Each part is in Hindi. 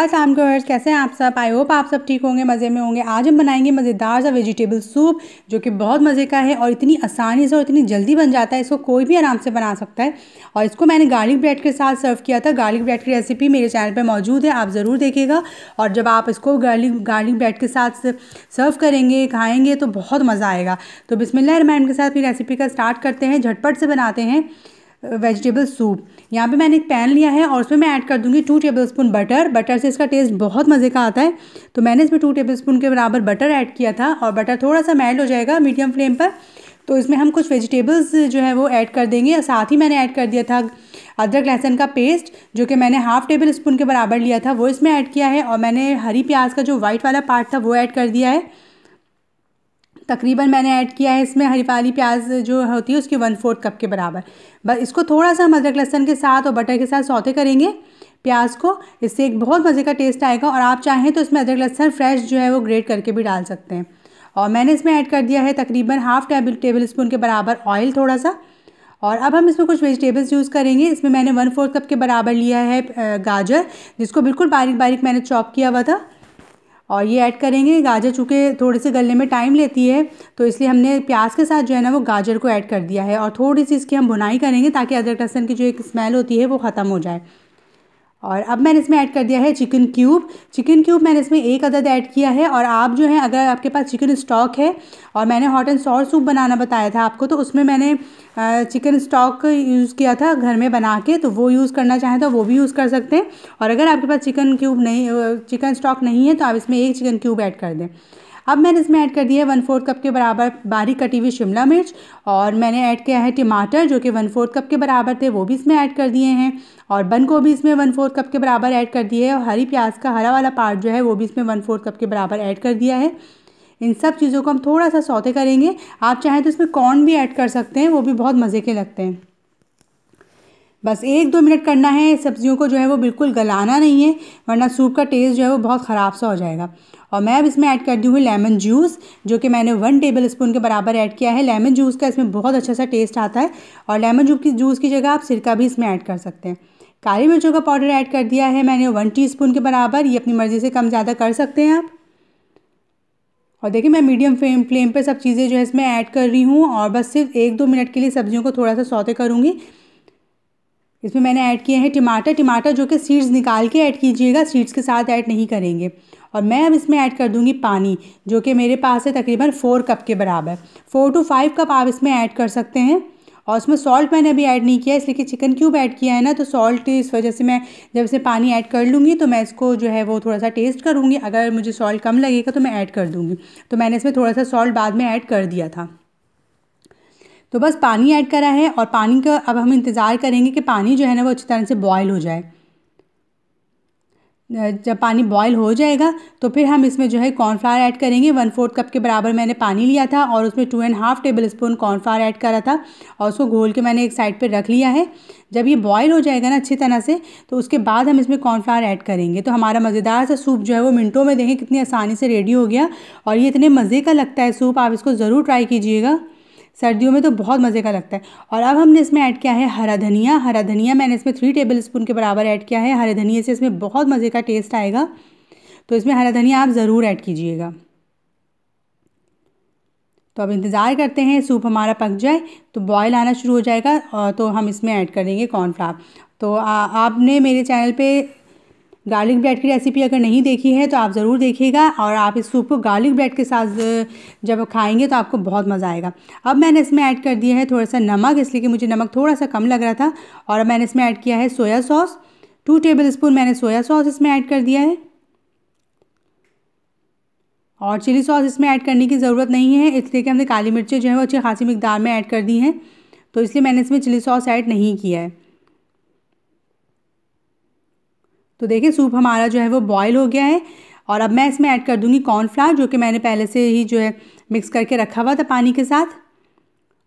असलम गर्स कैसे हैं आप सब आई होप आप सब ठीक होंगे मज़े में होंगे आज हम बनाएंगे मज़ेदार सा वेजिटेबल सूप जो कि बहुत मज़े का है और इतनी आसानी से और इतनी जल्दी बन जाता है इसको कोई भी आराम से बना सकता है और इसको मैंने गार्लिक ब्रेड के साथ सर्व किया था गार्लिक ब्रेड की रेसिपी मेरे चैनल पर मौजूद है आप ज़रूर देखेगा और जब आप इसको गार्लिक गार्लिक ब्रेड के साथ सर्व करेंगे खाएँगे तो बहुत मज़ा आएगा तो बिसमिल्ल के साथ अपनी रेसिपी का स्टार्ट करते हैं झटपट से बनाते हैं वेजिटेबल सूप यहाँ पे मैंने एक पैन लिया है और उसमें मैं ऐड कर दूँगी टू टेबलस्पून बटर बटर से इसका टेस्ट बहुत मज़े का आता है तो मैंने इसमें टू टेबलस्पून के बराबर बटर ऐड किया था और बटर थोड़ा सा मेल्ट हो जाएगा मीडियम फ्लेम पर तो इसमें हम कुछ वेजिटेबल्स जो है वो ऐड कर देंगे और साथ ही मैंने ऐड कर दिया था अदरक लहसन का पेस्ट जो कि मैंने हाफ़ टेबल स्पून के बराबर लिया था वो इसमें ऐड किया है और मैंने हरी प्याज का जो वाइट वाला पार्ट था वो ऐड कर दिया है तकरीबन मैंने ऐड किया है इसमें हरी वाली प्याज जो होती है उसकी वन फोर्थ कप के बराबर बस इसको थोड़ा सा हम अदरक लहसन के साथ और बटर के साथ सौते करेंगे प्याज को इससे एक बहुत मज़े का टेस्ट आएगा और आप चाहें तो इसमें अदरक लहसन फ्रेश जो है वो ग्रेट करके भी डाल सकते हैं और मैंने इसमें ऐड कर दिया है तकरीबन हाफ़ टेबल टेबल स्पून के बराबर ऑयल थोड़ा सा और अब हम इसमें कुछ वेजिटेबल्स यूज़ करेंगे इसमें मैंने वन फोर्थ कप के बराबर लिया है गाजर जिसको बिल्कुल बारीक बारीक मैंने चॉप किया हुआ था और ये ऐड करेंगे गाजर चूँकि थोड़े से गलने में टाइम लेती है तो इसलिए हमने प्याज के साथ जो है ना वो गाजर को ऐड कर दिया है और थोड़ी सी इसकी हम बुनाई करेंगे ताकि अदरक लहसन की जो एक स्मेल होती है वो ख़त्म हो जाए और अब मैंने इसमें ऐड कर दिया है चिकन क्यूब चिकन क्यूब मैंने इसमें एक अदद ऐड किया है और आप जो है अगर आपके पास चिकन स्टॉक है और मैंने हॉट एंड सॉर सूप बनाना बताया था आपको तो उसमें मैंने चिकन स्टॉक यूज़ किया था घर में बना के तो वो यूज़ करना चाहें तो वो भी यूज़ कर सकते हैं और अगर आपके पास चिकन क्यूब नहीं चिकन स्टॉक नहीं है तो आप इसमें एक चिकन क्यूब ऐड कर दें अब मैंने इसमें ऐड कर दिया है वन फोर्थ कप के बराबर बारीक कटी हुई शिमला मिर्च और मैंने ऐड किया है टमाटर जो कि वन फोर्थ कप के बराबर थे वो भी इसमें ऐड कर दिए हैं और बन को भी इसमें वन फोर्थ कप के बराबर ऐड कर दिए है और हरी प्याज का हरा वाला पार्ट जो है वो भी इसमें वन फोर्थ कप के बराबर ऐड कर दिया है इन सब चीज़ों को हम थोड़ा सा सौते करेंगे आप चाहें तो इसमें कॉर्न भी ऐड कर सकते हैं वो भी बहुत मज़े के लगते हैं बस एक दो मिनट करना है सब्जियों को जो है वो बिल्कुल गलाना नहीं है वरना सूप का टेस्ट जो है वो बहुत ख़राब सा हो जाएगा और मैं अब इसमें ऐड कर दी हूँ लेमन जूस जो कि मैंने वन टेबल स्पून के बराबर ऐड किया है लेमन जूस का इसमें बहुत अच्छा सा टेस्ट आता है और लेमन जूस की जूस की जगह आप सिरका भी इसमें ऐड कर सकते हैं काली मिर्चों का पाउडर ऐड कर दिया है मैंने वन टी के बराबर ये अपनी मर्ज़ी से कम ज़्यादा कर सकते हैं आप और देखिए मैं मीडियम फ्लेम फ्लेम पर सब चीज़ें जो है इसमें ऐड कर रही हूँ और बस सिर्फ एक दो मिनट के लिए सब्जियों को थोड़ा सा सौते करूँगी इसमें मैंने ऐड किए हैं टमाटर टमाटर जो कि सीड्स निकाल के ऐड कीजिएगा सीड्स के साथ ऐड नहीं करेंगे और मैं अब इसमें ऐड कर दूंगी पानी जो कि मेरे पास है तकरीबन फ़ोर कप के बराबर फ़ोर टू फाइव कप आप इसमें ऐड कर सकते हैं और उसमें सॉल्ट मैंने अभी ऐड नहीं किया इसलिए कि चिकन क्यूब ऐड किया है ना तो सॉल्ट इस वजह से मैं जब इसे पानी ऐड कर लूँगी तो मैं इसको जो है वो थोड़ा सा टेस्ट करूँगी अगर मुझे सॉल्ट कम लगेगा तो मैं ऐड कर दूँगी तो मैंने इसमें थोड़ा सा सॉल्ट बाद में ऐड कर दिया था तो बस पानी ऐड करा है और पानी का अब हम इंतज़ार करेंगे कि पानी जो है ना वो अच्छी तरह से बॉयल हो जाए जब पानी बॉयल हो जाएगा तो फिर हम इसमें जो है कॉर्नफ्लावर ऐड करेंगे वन फोर्थ कप के बराबर मैंने पानी लिया था और उसमें two and half tablespoon cornflour add करा था और उसको घोल के मैंने एक साइड पे रख लिया है जब ये बॉयल हो जाएगा ना अच्छी तरह से तो उसके बाद हम इसमें कॉर्नफ्लावर ऐड करेंगे तो हमारा मज़ेदार सा सूप जो है वो मिनटों में देखें कितनी आसानी से रेडी हो गया और ये इतने मज़े का लगता है सूप आप इसको ज़रूर ट्राई कीजिएगा सर्दियों में तो बहुत मज़े का लगता है और अब हमने इसमें ऐड किया है हरा धनिया हरा धनिया मैंने इसमें थ्री टेबल स्पून के बराबर ऐड किया है हरे धनिया से इसमें बहुत मज़े का टेस्ट आएगा तो इसमें हरा धनिया आप ज़रूर ऐड कीजिएगा तो अब इंतज़ार करते हैं सूप हमारा पक जाए तो बॉयल आना शुरू हो जाएगा तो हम इसमें ऐड कर देंगे कॉर्नफ्लावर तो आ, आपने मेरे चैनल पे गार्लिक ब्रेड की रेसिपी अगर नहीं देखी है तो आप ज़रूर देखिएगा और आप इस सूप को गार्लिक ब्रेड के साथ जब खाएंगे तो आपको बहुत मज़ा आएगा अब मैंने इसमें ऐड कर दिया है थोड़ा सा नमक इसलिए कि मुझे नमक थोड़ा सा कम लग रहा था और अब मैंने इसमें ऐड किया है soya sauce two tablespoon मैंने सोया सॉस इसमें ऐड कर दिया है और चिली सॉस इसमें ऐड करने की ज़रूरत नहीं है इसलिए कि हमने काली मिर्चें जो है वो अच्छी खासी मकदार में ऐड कर दी हैं तो इसलिए मैंने इसमें चिली सॉस ऐड नहीं किया है तो देखिए सूप हमारा जो है वो बॉयल हो गया है और अब मैं इसमें ऐड कर दूँगी कॉर्नफ्लावर जो कि मैंने पहले से ही जो है मिक्स करके रखा हुआ था पानी के साथ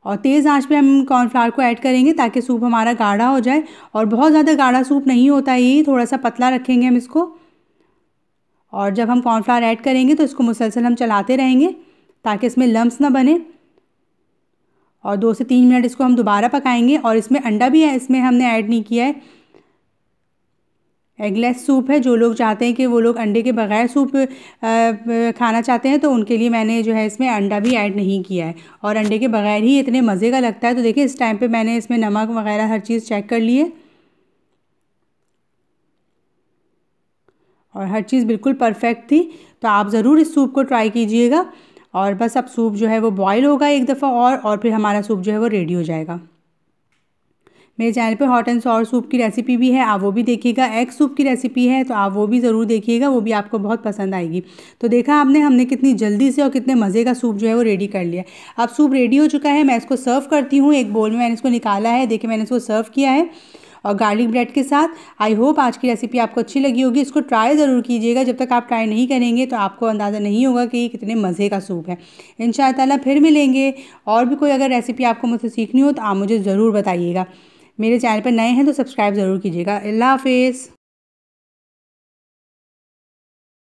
और तेज़ आंच पे हम कॉर्नफ्लावर को ऐड करेंगे ताकि सूप हमारा गाढ़ा हो जाए और बहुत ज़्यादा गाढ़ा सूप नहीं होता ये थोड़ा सा पतला रखेंगे हम इसको और जब हम कॉर्नफ्लावर ऐड करेंगे तो इसको मुसलसल हम चलाते रहेंगे ताकि इसमें लम्ब ना बने और दो से तीन मिनट इसको हम दोबारा पकाएंगे और इसमें अंडा भी है इसमें हमने ऐड नहीं किया है एगलेस सूप है जो लोग चाहते हैं कि वो लोग अंडे के बगैर सूप खाना चाहते हैं तो उनके लिए मैंने जो है इसमें अंडा भी ऐड नहीं किया है और अंडे के बगैर ही इतने मज़े का लगता है तो देखिए इस टाइम पे मैंने इसमें नमक वगैरह हर चीज़ चेक कर लिए और हर चीज़ बिल्कुल परफेक्ट थी तो आप ज़रूर इस सूप को ट्राई कीजिएगा और बस अब सूप जो है वो बॉयल होगा एक दफ़ा और और फिर हमारा सूप जो है वो रेडी हो जाएगा मेरे चैनल पे हॉट एंड सॉर सूप की रेसिपी भी है आप वो भी देखिएगा एग सूप की रेसिपी है तो आप वो भी ज़रूर देखिएगा वो भी आपको बहुत पसंद आएगी तो देखा आपने हमने कितनी जल्दी से और कितने मज़े का सूप जो है वो रेडी कर लिया अब सूप रेडी हो चुका है मैं इसको सर्व करती हूँ एक बोल में मैंने इसको निकाला है देखिए मैंने इसको सर्व किया है और गार्लिक ब्रेड के साथ आई होप आज की रेसिपी आपको अच्छी लगी होगी इसको ट्राई ज़रूर कीजिएगा जब तक आप ट्राई नहीं करेंगे तो आपको अंदाज़ा नहीं होगा कि ये कितने मज़े का सूप है इन फिर मिलेंगे और भी कोई अगर रेसिपी आपको मुझसे सीखनी हो तो आप मुझे ज़रूर बताइएगा मेरे चैनल पर नए हैं तो सब्सक्राइब ज़रूर कीजिएगा अल्लाह हाफिज़